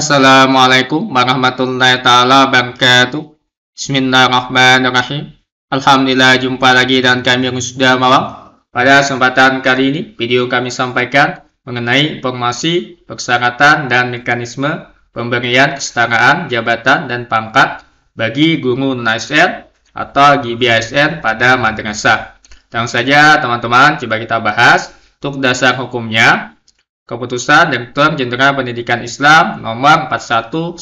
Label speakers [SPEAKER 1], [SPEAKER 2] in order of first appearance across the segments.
[SPEAKER 1] Assalamualaikum warahmatullahi taala wabarakatuh. Bismillahirrahmanirrahim. Alhamdulillah jumpa lagi dan kami yang sudah malam. Pada kesempatan kali ini video kami sampaikan mengenai informasi, persyaratan dan mekanisme pemberian kesetaraan jabatan dan pangkat bagi guru non-ASN atau GBASN pada madrasah. Langsung saja teman-teman coba kita bahas untuk dasar hukumnya Keputusan Direktur Jenderal Pendidikan Islam Nomor 4111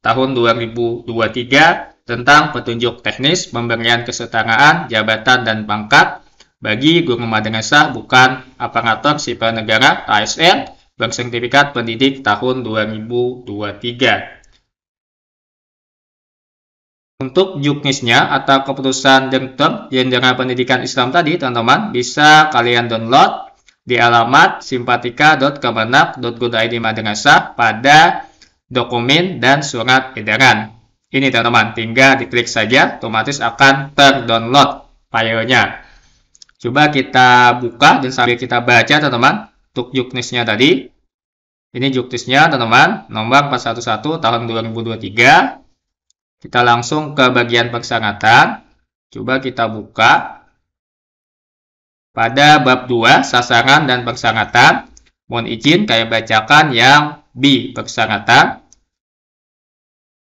[SPEAKER 1] Tahun 2023 tentang petunjuk teknis pemberian kesetaraan jabatan dan pangkat bagi guru madrasah bukan aparatur sipil negara ASN bersertifikat pendidik tahun 2023. Untuk juknisnya atau keputusan Direktur Jenderal Pendidikan Islam tadi, teman-teman, bisa kalian download di alamat simpatika.kemenak.go.id Madrasah pada dokumen dan surat edaran. Ini teman-teman, tinggal diklik saja, otomatis akan terdownload filenya. Coba kita buka dan sambil kita baca teman-teman, untuk juknisnya tadi. Ini juknisnya teman-teman, nomor 411 tahun 2023. Kita langsung ke bagian persyaratan. Coba kita buka. Pada bab 2, sasaran dan persyaratan, mohon izin saya bacakan yang B, persyaratan.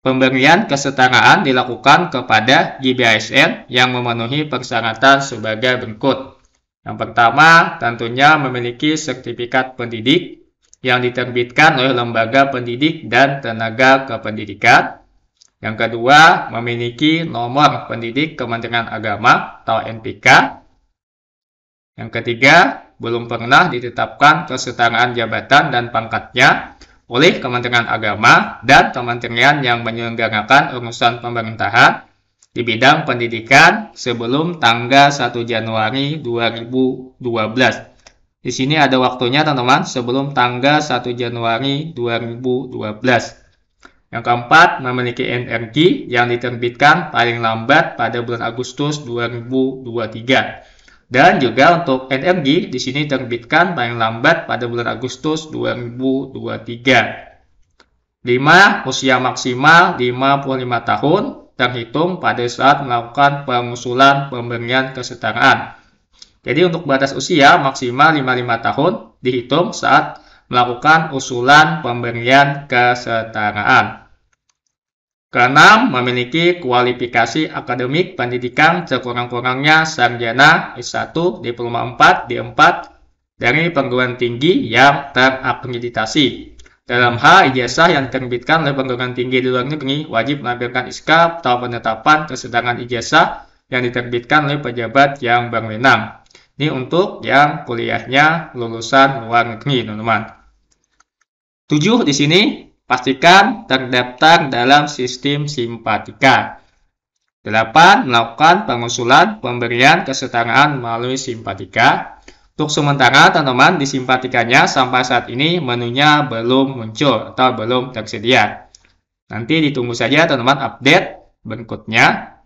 [SPEAKER 1] Pemberian kesetaraan dilakukan kepada GBASN yang memenuhi persyaratan sebagai berikut. Yang pertama, tentunya memiliki sertifikat pendidik yang diterbitkan oleh lembaga pendidik dan tenaga kependidikan. Yang kedua, memiliki nomor pendidik Kementerian Agama atau NPK yang ketiga, belum pernah ditetapkan kesetaraan jabatan dan pangkatnya oleh Kementerian Agama dan kementerian yang menyelenggarakan urusan pemerintahan di bidang pendidikan sebelum tanggal 1 Januari 2012. Di sini ada waktunya teman-teman sebelum tanggal 1 Januari 2012. Yang keempat, memiliki energi yang diterbitkan paling lambat pada bulan Agustus 2023. Dan juga untuk energi di sini terbitkan paling lambat pada bulan Agustus 2023. 5. Usia maksimal 55 tahun terhitung pada saat melakukan pengusulan pemberian kesetaraan. Jadi untuk batas usia maksimal 55 tahun dihitung saat melakukan usulan pemberian kesetaraan. Keenam, memiliki kualifikasi akademik pendidikan sekurang-kurangnya sarjana S1, diploma 4, D4 dari perguruan tinggi yang terakreditasi. Dalam hal ijazah yang terbitkan oleh perguruan tinggi di luar negeri wajib menampilkan iskap atau penetapan kesedangan ijazah yang diterbitkan oleh pejabat yang berwenang. Ini untuk yang kuliahnya lulusan luar negeri, teman-teman. 7 di sini pastikan terdaftar dalam sistem simpatika. 8. Melakukan pengusulan pemberian kesetaraan melalui simpatika. Untuk sementara, teman-teman, di simpatikanya sampai saat ini menunya belum muncul atau belum tersedia. Nanti ditunggu saja teman-teman update berikutnya.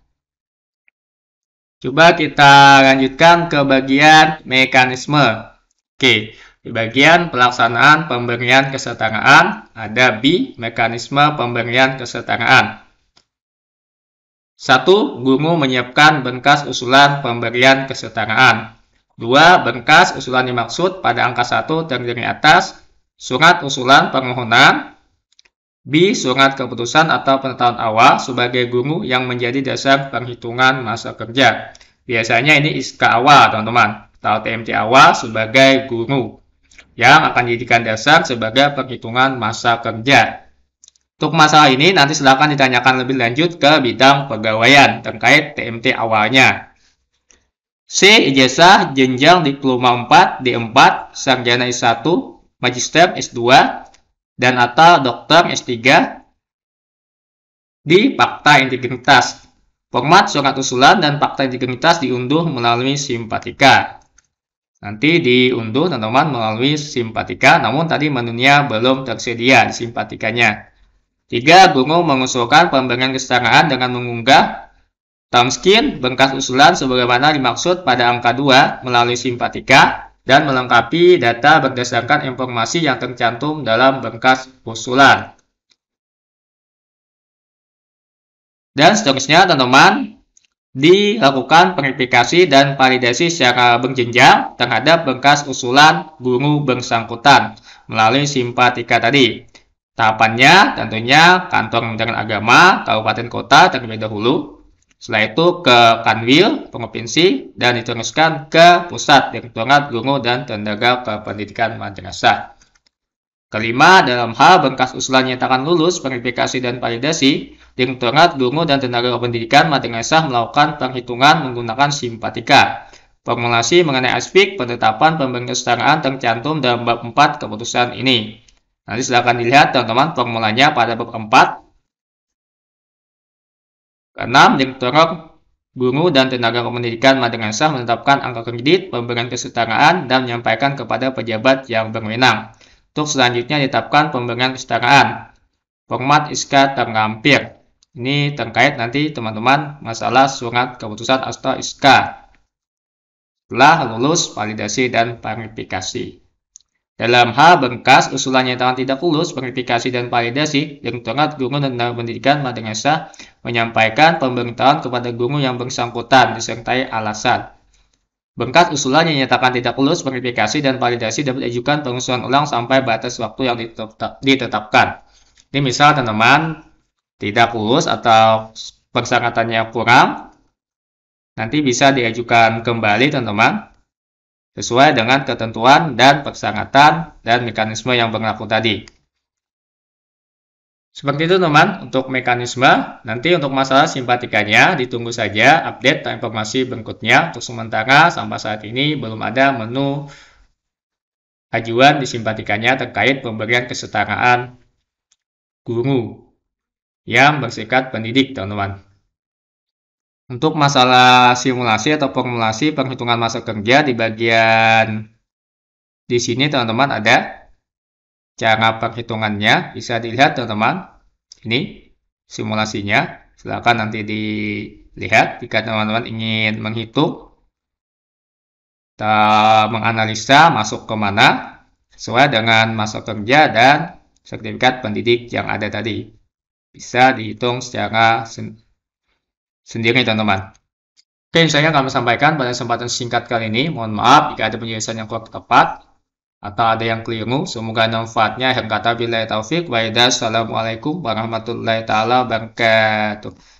[SPEAKER 1] Coba kita lanjutkan ke bagian mekanisme. Oke, di bagian pelaksanaan pemberian kesetaraan, ada B, mekanisme pemberian kesetaraan. 1. Guru menyiapkan berkas usulan pemberian kesetaraan. 2. Berkas usulan dimaksud pada angka 1 terdiri atas surat usulan permohonan, B. Surat keputusan atau penetapan awal sebagai guru yang menjadi dasar perhitungan masa kerja. Biasanya ini ISKA awal, teman-teman, atau TMT awal sebagai guru yang akan dijadikan dasar sebagai perhitungan masa kerja. Untuk masalah ini nanti silakan ditanyakan lebih lanjut ke bidang pegawaian terkait TMT awalnya. C. Ijazah jenjang diploma 4, D4, sarjana S1, magister S2, dan atau dokter S3 di fakta integritas. Format surat usulan dan fakta integritas diunduh melalui simpatika nanti diunduh teman-teman melalui simpatika namun tadi menunya belum tersedia simpatikanya tiga Bungo mengusulkan pemberian kesetaraan dengan mengunggah thumbskin bengkas usulan sebagaimana dimaksud pada angka 2 melalui simpatika dan melengkapi data berdasarkan informasi yang tercantum dalam bengkas usulan dan seterusnya teman-teman dilakukan verifikasi dan validasi secara berjenjang terhadap bengkas usulan guru bersangkutan melalui simpatika tadi. Tahapannya tentunya kantor Kementerian Agama, Kabupaten Kota terlebih dahulu. Setelah itu ke Kanwil, Provinsi, dan diteruskan ke Pusat Direkturat Guru dan Tenaga Kependidikan Madrasah. Kelima, dalam hal berkas usulan nyatakan lulus, verifikasi dan validasi, direkturat Guru dan Tenaga Pendidikan Madrasah melakukan perhitungan menggunakan simpatika. Formulasi mengenai aspek penetapan pembentukstaraan tercantum dalam bab 4 keputusan ini. Nanti silakan dilihat teman-teman formulanya pada bab 4. Keenam, direkturat Guru dan Tenaga Pendidikan Madrasah menetapkan angka kredit, pemberian kesetaraan, dan menyampaikan kepada pejabat yang berwenang. Untuk selanjutnya ditetapkan pembelian kesetaraan. Format ISKA terlampir. Ini terkait nanti teman-teman masalah surat keputusan atau ISKA. Setelah lulus validasi dan verifikasi. Dalam hal bengkas usulannya tangan tidak lulus, verifikasi dan validasi, yang tengah Guru dan Tenaga Pendidikan Madrasah menyampaikan pemberitahuan kepada guru yang bersangkutan disertai alasan. Bengkak usulannya yang dinyatakan tidak lulus verifikasi dan validasi dapat diajukan pengusulan ulang sampai batas waktu yang ditetapkan. Ini misal teman-teman tidak lulus atau persyaratannya kurang, nanti bisa diajukan kembali teman-teman sesuai dengan ketentuan dan persyaratan dan mekanisme yang berlaku tadi. Seperti itu teman untuk mekanisme. Nanti untuk masalah simpatikanya ditunggu saja update dan informasi berikutnya. Untuk sementara sampai saat ini belum ada menu ajuan di simpatikanya terkait pemberian kesetaraan guru yang bersikat pendidik teman-teman. Untuk masalah simulasi atau formulasi perhitungan masa kerja di bagian di sini teman-teman ada cara perhitungannya bisa dilihat teman-teman ini simulasinya silahkan nanti dilihat jika teman-teman ingin menghitung kita menganalisa masuk ke mana sesuai dengan masuk kerja dan sertifikat pendidik yang ada tadi bisa dihitung secara sen sendiri teman-teman Oke, saya akan sampaikan pada kesempatan singkat kali ini. Mohon maaf jika ada penjelasan yang kurang tepat atau ada yang keliru. Semoga manfaatnya. Akhir kata bila taufik. wa'idah, Assalamualaikum warahmatullahi taala wabarakatuh.